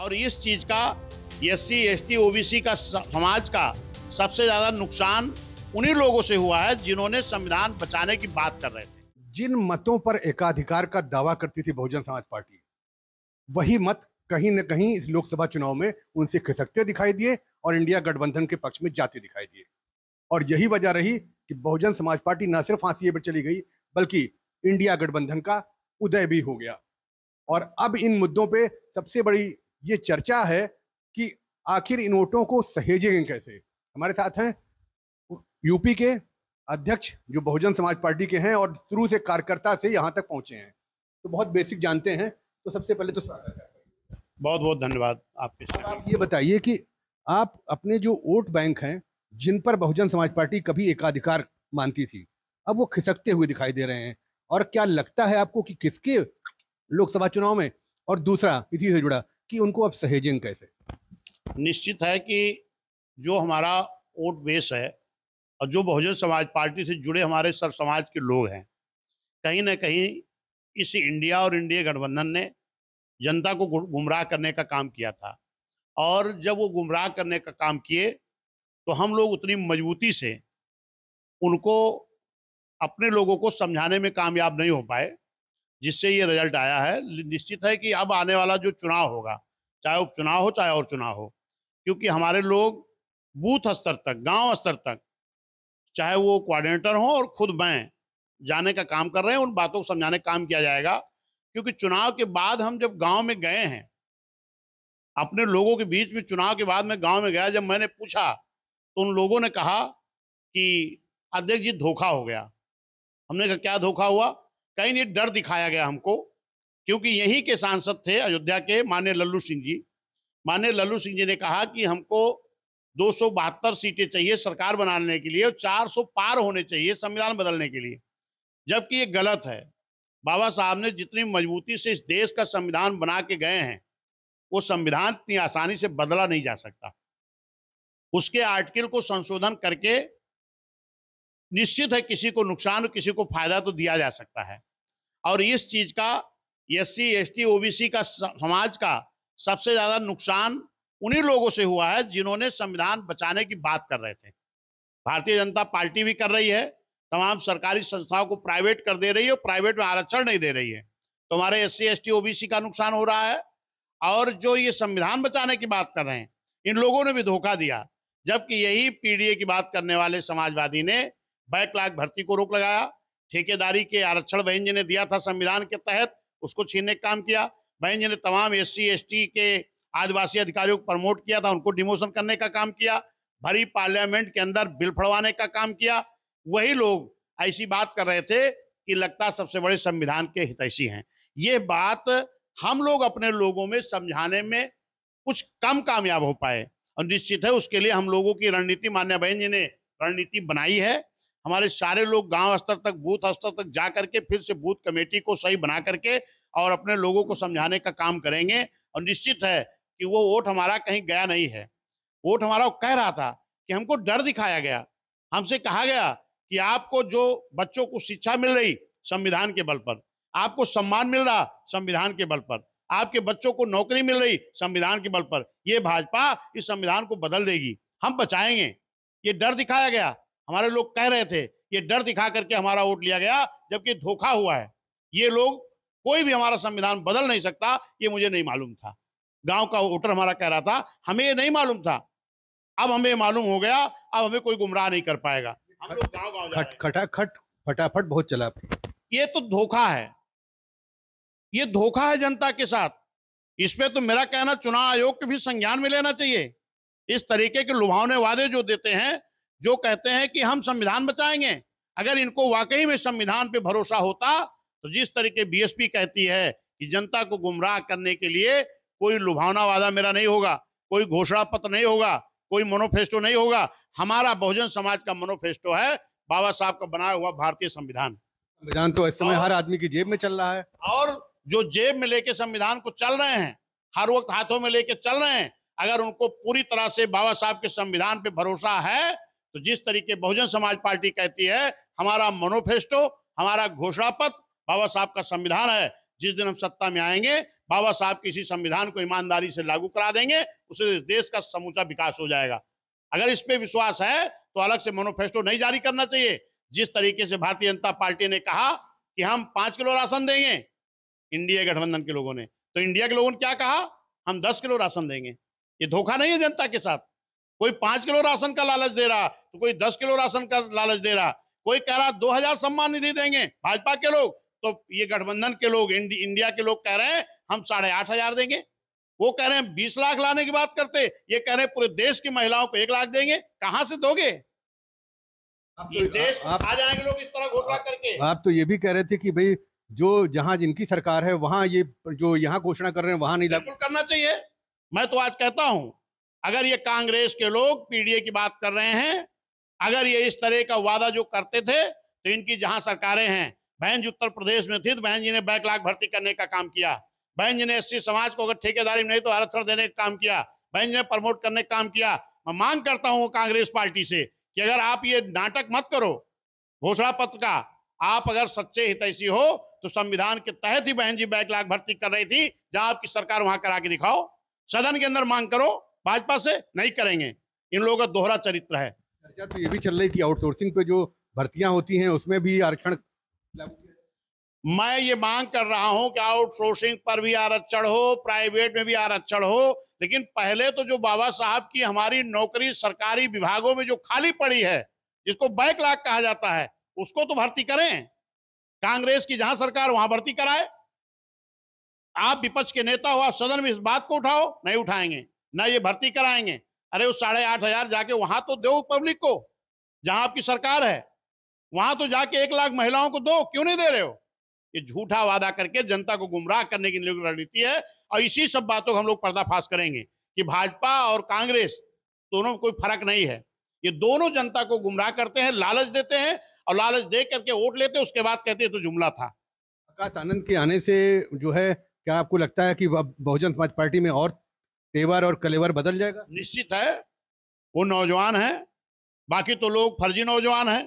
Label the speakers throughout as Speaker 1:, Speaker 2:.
Speaker 1: और इस चीज़ का एस सी एस का समाज का सबसे ज़्यादा नुकसान उन्हीं लोगों से हुआ है जिन्होंने संविधान बचाने की बात कर रहे थे जिन
Speaker 2: मतों पर एकाधिकार का दावा करती थी बहुजन समाज पार्टी वही मत कहीं न कहीं इस लोकसभा चुनाव में उनसे खिसकते दिखाई दिए और इंडिया गठबंधन के पक्ष में जाते दिखाई दिए और यही वजह रही कि बहुजन समाज पार्टी न सिर्फ फांसी पर चली गई बल्कि इंडिया गठबंधन का उदय भी हो गया और अब इन मुद्दों पे सबसे बड़ी ये चर्चा है कि आखिर इन वोटों को सहेजेंगे कैसे हमारे साथ हैं यूपी के अध्यक्ष जो बहुजन समाज पार्टी के हैं और शुरू से कार्यकर्ता से यहाँ तक पहुँचे हैं तो बहुत बेसिक जानते हैं तो सबसे पहले तो स्वागत है बहुत बहुत धन्यवाद आपके साथ आप ये बताइए कि आप अपने जो वोट बैंक हैं जिन पर बहुजन समाज पार्टी कभी एकाधिकार मानती थी अब वो खिसकते हुए दिखाई दे रहे हैं और क्या लगता है आपको कि किसके लोकसभा चुनाव में और दूसरा इसी से जुड़ा कि उनको
Speaker 1: अब सहेजेंगे कैसे निश्चित है कि जो हमारा वोट बेस है और जो बहुजन समाज पार्टी से जुड़े हमारे सर समाज के लोग हैं कहीं ना कहीं इस इंडिया और इंडिया गठबंधन ने जनता को गुमराह करने का काम किया था और जब वो गुमराह करने का काम किए तो हम लोग उतनी मजबूती से उनको अपने लोगों को समझाने में कामयाब नहीं हो पाए जिससे ये रिजल्ट आया है निश्चित है कि अब आने वाला जो चुनाव होगा चाहे उपचुनाव हो चाहे और चुनाव हो क्योंकि हमारे लोग बूथ स्तर तक गांव स्तर तक चाहे वो कोऑर्डिनेटर हो और खुद मैं जाने का काम कर रहे हैं उन बातों को समझाने का काम किया जाएगा क्योंकि चुनाव के बाद हम जब गांव में गए हैं अपने लोगों के बीच में चुनाव के बाद मैं गांव में गया जब मैंने पूछा तो उन लोगों ने कहा कि अध्यक्ष जी धोखा हो गया हमने कहा क्या धोखा हुआ कहीं नहीं डर दिखाया गया हमको क्योंकि यही के सांसद थे अयोध्या के माने लल्लू सिंह जी माने लल्लू सिंह जी ने कहा कि हमको दो सीटें चाहिए सरकार बनाने के लिए और 400 पार होने चाहिए संविधान बदलने के लिए जबकि ये गलत है बाबा साहब ने जितनी मजबूती से इस देश का संविधान बना के गए हैं वो संविधान इतनी आसानी से बदला नहीं जा सकता उसके आर्टिकल को संशोधन करके निश्चित है किसी को नुकसान किसी को फायदा तो दिया जा सकता है और इस चीज का एस सी एस टी का समाज का सबसे ज्यादा नुकसान उन्हीं लोगों से हुआ है जिन्होंने संविधान बचाने की बात कर रहे थे भारतीय जनता पार्टी भी कर रही है तमाम सरकारी संस्थाओं को प्राइवेट कर दे रही है और प्राइवेट में आरक्षण नहीं दे रही है तो हमारे S C S T OBC का नुकसान हो रहा है और जो ये संविधान बचाने की बात कर रहे हैं इन लोगों ने भी धोखा दिया जबकि यही पीडीए की बात करने वाले समाजवादी ने बैकलाग भर्ती को रोक लगाया ठेकेदारी के आरक्षण व्यंज ने दिया था संविधान के तहत उसको छीनने का काम किया व्यंज ने तमाम एस सी के आदिवासी अधिकारियों को प्रमोट किया था उनको डिमोशन करने का काम किया भरी पार्लियामेंट के अंदर बिल फड़वाने का काम किया वही लोग ऐसी बात कर रहे थे कि लगता सबसे बड़े संविधान के हितैषी हैं ये बात हम लोग अपने लोगों में समझाने में कुछ कम कामयाब हो पाए और निश्चित है उसके लिए हम लोगों की रणनीति मान्य बहन जी ने रणनीति बनाई है हमारे सारे लोग गांव स्तर तक बूथ स्तर तक जा करके फिर से बूथ कमेटी को सही बना करके और अपने लोगों को समझाने का काम करेंगे और निश्चित है कि वो वोट हमारा कहीं गया नहीं है वोट हमारा कह रहा था कि हमको डर दिखाया गया हमसे कहा गया कि आपको जो बच्चों को शिक्षा मिल रही संविधान के बल पर आपको सम्मान मिल रहा संविधान के बल पर आपके बच्चों को नौकरी मिल रही संविधान के बल पर ये भाजपा इस संविधान को बदल देगी हम बचाएंगे ये डर दिखाया गया हमारे लोग कह रहे थे ये डर दिखा करके हमारा वोट लिया गया जबकि धोखा हुआ है ये लोग कोई भी हमारा संविधान बदल नहीं सकता ये मुझे नहीं मालूम था गांव का वोटर हमारा कह रहा था हमें ये नहीं मालूम था अब हमें मालूम हो गया अब हमें कोई गुमराह नहीं कर पाएगा हम लोग गाँव गाँव खट खटाखट फटाफट बहुत चला ये तो धोखा है ये धोखा है जनता के साथ इसमें तो मेरा कहना चुनाव आयोग को भी संज्ञान में लेना चाहिए इस तरीके के लुभावने वादे जो देते हैं जो कहते हैं कि हम संविधान बचाएंगे अगर इनको वाकई में संविधान पे भरोसा होता तो जिस तरीके बीएसपी कहती है कि जनता को गुमराह करने के लिए कोई लुभावना वादा मेरा नहीं होगा कोई घोषणा पत्र नहीं होगा कोई मोनोफेस्टो नहीं होगा हमारा बहुजन समाज का मोनोफेस्टो है बाबा साहब का बनाया हुआ भारतीय संविधान
Speaker 2: संविधान तो इस समय हर आदमी
Speaker 1: की जेब में चल रहा है और जो जेब में लेके संविधान को चल रहे हैं हर वक्त हाथों में लेके चल रहे हैं अगर उनको पूरी तरह से बाबा साहब के संविधान पे भरोसा है तो जिस तरीके बहुजन समाज पार्टी कहती है हमारा मनोफेस्टो हमारा घोषणा पत्र बाबा साहब का संविधान है जिस दिन हम सत्ता में आएंगे बाबा साहब किसी संविधान को ईमानदारी से लागू करा देंगे उससे देश का समूचा विकास हो जाएगा अगर इस पर विश्वास है तो अलग से मनोफेस्टो नहीं जारी करना चाहिए जिस तरीके से भारतीय जनता पार्टी ने कहा कि हम पांच किलो राशन देंगे इंडिया गठबंधन के लोगों ने तो इंडिया के लोगों ने क्या कहा हम दस किलो राशन देंगे ये धोखा नहीं है जनता के साथ कोई पांच किलो राशन का लालच दे रहा तो कोई दस किलो राशन का लालच दे रहा कोई कह रहा दो हजार सम्मान निधि देंगे भाजपा के लोग तो ये गठबंधन के लोग इंडिया के लोग कह रहे हैं हम साढ़े आठ हजार देंगे वो कह रहे हैं बीस लाख लाने की बात करते ये कह रहे हैं पूरे देश की महिलाओं को एक लाख देंगे कहां से दोगे तो- आप, आ जाएंगे लोग इस तरह घोषणा करके
Speaker 2: आप तो ये भी कह रहे थे कि भाई जो जहां जिनकी सरकार है वहां ये जो यहाँ घोषणा कर रहे हैं वहां नहीं
Speaker 1: करना चाहिए मैं तो आज कहता हूँ अगर ये कांग्रेस के लोग पीडीए की बात कर रहे हैं अगर ये इस तरह का वादा जो करते थे तो इनकी जहां सरकारें हैं बहन जी उत्तर प्रदेश में थी तो बहन जी ने बैकलाग भर्ती करने का काम किया बहन जी ने एस समाज को अगर ठेकेदारी में नहीं तो आरक्षण देने का काम किया बहन जी ने प्रमोट करने का काम किया मैं मांग करता हूँ कांग्रेस पार्टी से कि अगर आप ये नाटक मत करो घोषणा पत्र का आप अगर सच्चे हितैषी हो तो संविधान के तहत ही बहन जी बैकलाग भर्ती कर रही थी जहां आपकी सरकार वहां करा के दिखाओ सदन के अंदर मांग करो भाजपा से नहीं करेंगे इन लोगों का दोहरा चरित्र है चर्चा तो ये भी
Speaker 2: चल रही थी आउटसोर्सिंग पे जो भर्तियां होती हैं उसमें भी आरक्षण
Speaker 1: मैं ये मांग कर रहा हूं कि आउटसोर्सिंग पर भी आरक्षण हो प्राइवेट में भी आरक्षण हो लेकिन पहले तो जो बाबा साहब की हमारी नौकरी सरकारी विभागों में जो खाली पड़ी है जिसको लाख कहा जाता है उसको तो भर्ती करें कांग्रेस की जहां सरकार वहां भर्ती कराए आप विपक्ष के नेता हो आप सदन में इस बात को उठाओ नहीं उठाएंगे ना ये भर्ती कराएंगे अरे उस साढ़े आठ हजार जाके वहां तो दो पब्लिक को जहां आपकी सरकार है वहां तो जाके एक लाख महिलाओं को दो क्यों नहीं दे रहे हो ये झूठा वादा करके जनता को गुमराह करने की रणनीति है और इसी सब बातों को हम लोग पर्दाफाश करेंगे कि भाजपा और कांग्रेस दोनों में कोई फर्क नहीं है ये दोनों जनता को गुमराह करते हैं लालच देते हैं और लालच दे करके वोट लेते हैं उसके बाद कहते हैं तो जुमला था
Speaker 2: आकाश आनंद के आने से जो है क्या आपको लगता है कि बहुजन समाज पार्टी में और तेवर और कलेवर बदल जाएगा
Speaker 1: निश्चित है वो नौजवान है बाकी तो लोग फर्जी नौजवान हैं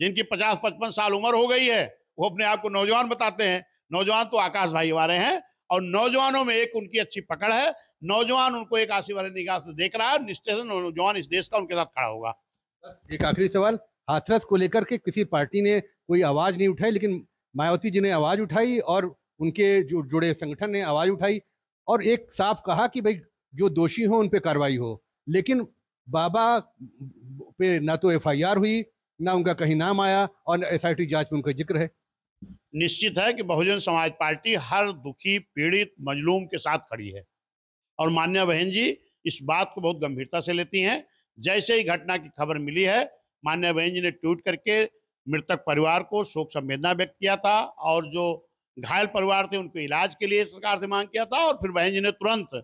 Speaker 1: जिनकी पचास पचपन साल उम्र हो गई है वो अपने आप को नौजवान बताते हैं नौजवान तो आकाश भाई वाले हैं और नौजवानों में एक उनकी अच्छी पकड़ है नौजवान उनको एक आशी वाले निगाह से देख रहा है निश्चय नौजवान इस देश का उनके साथ खड़ा होगा एक आखिरी
Speaker 2: सवाल हाथरस को लेकर के किसी पार्टी ने कोई आवाज नहीं उठाई लेकिन मायावती जी ने आवाज उठाई और उनके जो जुड़े संगठन ने आवाज उठाई और एक साफ कहा कि भाई जो दोषी हो उन पर कार्रवाई हो लेकिन बाबा पे ना तो एफआईआर हुई ना उनका कहीं नाम आया और एस टी जांच में उनका जिक्र है
Speaker 1: निश्चित है कि बहुजन समाज पार्टी हर दुखी पीड़ित मजलूम के साथ खड़ी है और मान्य बहन जी इस बात को बहुत गंभीरता से लेती हैं जैसे ही घटना की खबर मिली है मान्य बहन जी ने ट्वीट करके मृतक परिवार को शोक संवेदना व्यक्त किया था और जो घायल परिवार थे उनके इलाज के लिए सरकार से मांग किया था और फिर बहन जी ने तुरंत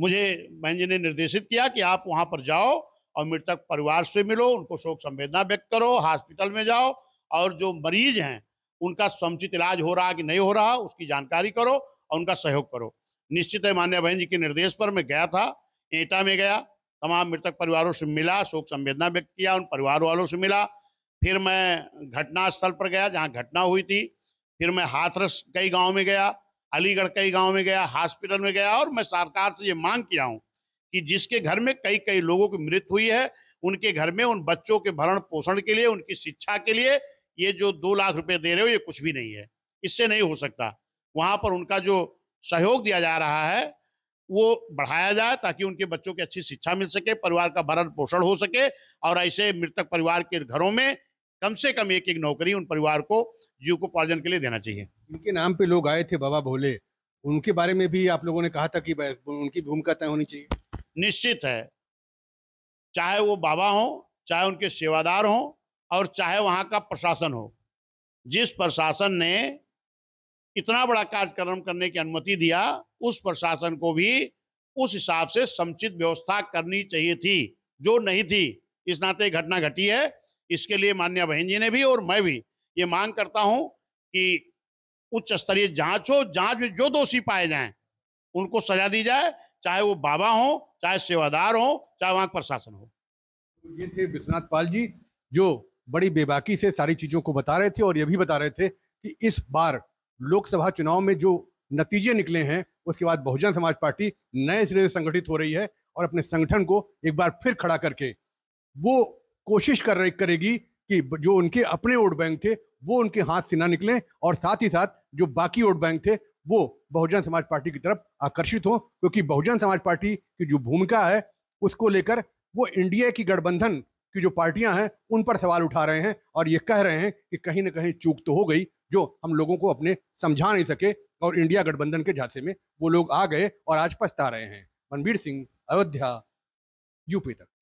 Speaker 1: मुझे बहन जी ने निर्देशित किया कि आप वहां पर जाओ और मृतक परिवार से मिलो उनको शोक संवेदना व्यक्त करो हॉस्पिटल में जाओ और जो मरीज हैं उनका समुचित इलाज हो रहा कि नहीं हो रहा उसकी जानकारी करो और उनका सहयोग करो निश्चित है मान्य बहन जी के निर्देश पर मैं गया था एटा में गया तमाम मृतक परिवारों से मिला शोक संवेदना व्यक्त किया उन परिवार वालों से मिला फिर मैं घटना स्थल पर गया जहाँ घटना हुई थी फिर मैं हाथरस कई गाँव में गया अलीगढ़ कई गांव में गया हॉस्पिटल में गया और मैं सरकार से ये मांग किया हूँ कि जिसके घर में कई कई लोगों की मृत्यु हुई है उनके घर में उन बच्चों के भरण पोषण के लिए उनकी शिक्षा के लिए ये जो दो लाख रुपए दे रहे हो ये कुछ भी नहीं है इससे नहीं हो सकता वहाँ पर उनका जो सहयोग दिया जा रहा है वो बढ़ाया जाए ताकि उनके बच्चों की अच्छी शिक्षा मिल सके परिवार का भरण पोषण हो सके और ऐसे मृतक परिवार के घरों में कम से कम एक एक नौकरी उन परिवार को जीव को पार्जन के लिए देना चाहिए
Speaker 2: इनके नाम पे लोग आए थे बाबा भोले उनके बारे में भी आप लोगों ने कहा था कि उनकी भूमिका
Speaker 1: तय होनी चाहिए निश्चित है चाहे वो बाबा हो चाहे उनके सेवादार हो और चाहे वहां का प्रशासन हो जिस प्रशासन ने इतना बड़ा कार्यक्रम करने की अनुमति दिया उस प्रशासन को भी उस हिसाब से समुचित व्यवस्था करनी चाहिए थी जो नहीं थी इस नाते घटना घटी है इसके लिए मान्य बहन जी ने भी और मैं भी ये मांग करता हूँ कि उच्च स्तरीय जांच हो जांच में जो दोषी पाए जाए उनको सजा दी जाए चाहे वो बाबा हो चाहे सेवादार हो चाहे वहां प्रशासन हो ये थे विश्वनाथ पाल जी
Speaker 2: जो बड़ी बेबाकी से सारी चीजों को बता रहे थे और ये भी बता रहे थे कि इस बार लोकसभा चुनाव में जो नतीजे निकले हैं उसके बाद बहुजन समाज पार्टी नए सिरे से संगठित हो रही है और अपने संगठन को एक बार फिर खड़ा करके वो कोशिश कर रही करेगी कि जो उनके अपने वोट बैंक थे वो उनके हाथ से ना निकले और साथ ही साथ जो बाकी वोट बैंक थे वो बहुजन समाज पार्टी की तरफ आकर्षित हो क्योंकि बहुजन समाज पार्टी की जो भूमिका है उसको लेकर वो इंडिया की गठबंधन की जो पार्टियां हैं उन पर सवाल उठा रहे हैं और ये कह रहे हैं कि कहीं ना कहीं चूक तो हो गई जो हम लोगों को अपने समझा नहीं सके और इंडिया गठबंधन के झांसे में वो लोग आ गए और आज पछता रहे हैं मनवीर सिंह अयोध्या यूपी तक